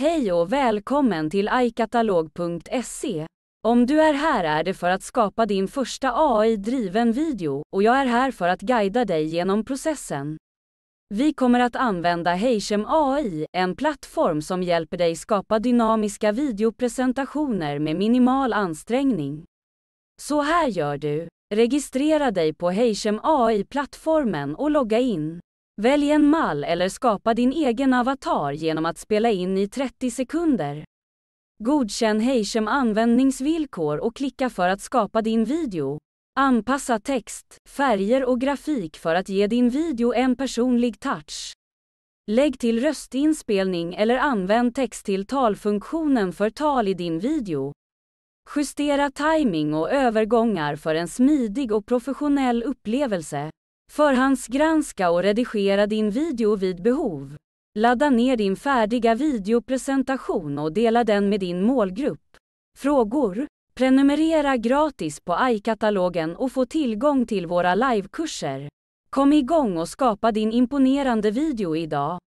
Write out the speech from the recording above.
Hej och välkommen till iCatalog.se. Om du är här är det för att skapa din första AI-driven video och jag är här för att guida dig genom processen. Vi kommer att använda Heyshem AI, en plattform som hjälper dig skapa dynamiska videopresentationer med minimal ansträngning. Så här gör du. Registrera dig på Heyshem AI-plattformen och logga in. Välj en mall eller skapa din egen avatar genom att spela in i 30 sekunder. Godkänn Heisham användningsvillkor och klicka för att skapa din video. Anpassa text, färger och grafik för att ge din video en personlig touch. Lägg till röstinspelning eller använd text till talfunktionen för tal i din video. Justera timing och övergångar för en smidig och professionell upplevelse. Förhandsgranska och redigera din video vid behov. Ladda ner din färdiga videopresentation och dela den med din målgrupp. Frågor? Prenumerera gratis på iKatalogen och få tillgång till våra livekurser. Kom igång och skapa din imponerande video idag.